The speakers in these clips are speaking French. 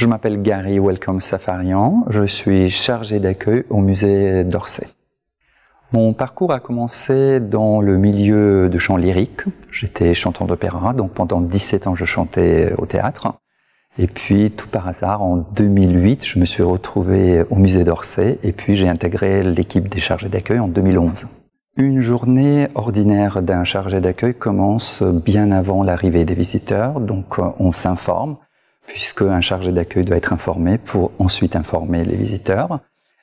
Je m'appelle Gary Welcome Safarian, je suis chargé d'accueil au musée d'Orsay. Mon parcours a commencé dans le milieu de chant lyrique. J'étais chanteur d'opéra, donc pendant 17 ans je chantais au théâtre. Et puis, tout par hasard, en 2008, je me suis retrouvé au musée d'Orsay et puis j'ai intégré l'équipe des chargés d'accueil en 2011. Une journée ordinaire d'un chargé d'accueil commence bien avant l'arrivée des visiteurs, donc euh, on s'informe puisque un chargé d'accueil doit être informé pour ensuite informer les visiteurs.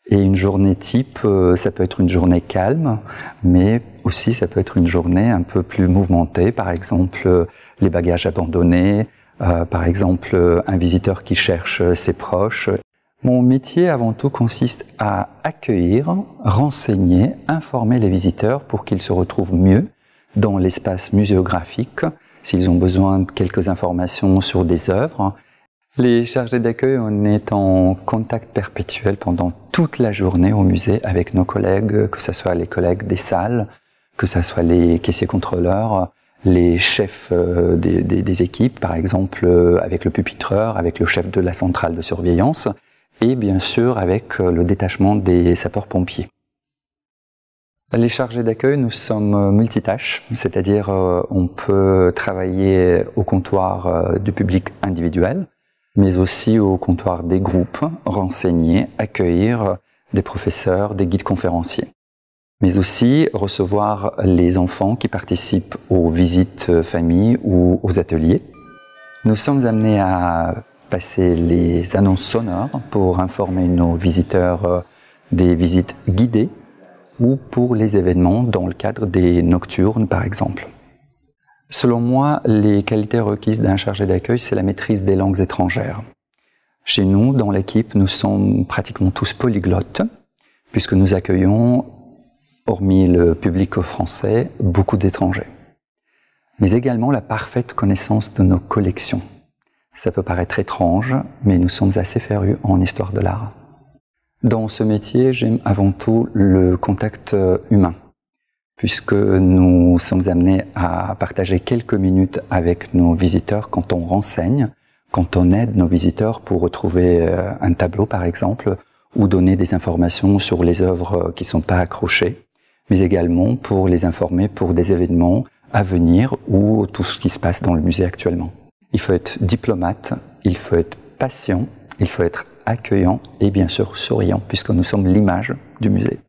Et une journée type, euh, ça peut être une journée calme, mais aussi ça peut être une journée un peu plus mouvementée, par exemple euh, les bagages abandonnés, euh, par exemple un visiteur qui cherche ses proches. Mon métier avant tout consiste à accueillir, renseigner, informer les visiteurs pour qu'ils se retrouvent mieux dans l'espace muséographique, s'ils ont besoin de quelques informations sur des œuvres, les chargés d'accueil, on est en contact perpétuel pendant toute la journée au musée avec nos collègues, que ce soit les collègues des salles, que ce soit les caissiers contrôleurs, les chefs euh, des, des, équipes, par exemple euh, avec le pupitreur, avec le chef de la centrale de surveillance, et bien sûr avec euh, le détachement des sapeurs-pompiers. Les chargés d'accueil, nous sommes multitâches, c'est-à-dire on peut travailler au comptoir du public individuel, mais aussi au comptoir des groupes, renseigner, accueillir des professeurs, des guides conférenciers, mais aussi recevoir les enfants qui participent aux visites euh, familles ou aux ateliers. Nous sommes amenés à passer les annonces sonores pour informer nos visiteurs euh, des visites guidées ou pour les événements dans le cadre des nocturnes par exemple. Selon moi, les qualités requises d'un chargé d'accueil, c'est la maîtrise des langues étrangères. Chez nous, dans l'équipe, nous sommes pratiquement tous polyglottes, puisque nous accueillons, hormis le public français, beaucoup d'étrangers. Mais également la parfaite connaissance de nos collections. Ça peut paraître étrange, mais nous sommes assez férus en histoire de l'art. Dans ce métier, j'aime avant tout le contact humain puisque nous sommes amenés à partager quelques minutes avec nos visiteurs quand on renseigne, quand on aide nos visiteurs pour retrouver euh, un tableau par exemple, ou donner des informations sur les œuvres euh, qui ne sont pas accrochées, mais également pour les informer pour des événements à venir ou tout ce qui se passe dans le musée actuellement. Il faut être diplomate, il faut être patient, il faut être accueillant et bien sûr souriant, puisque nous sommes l'image du musée.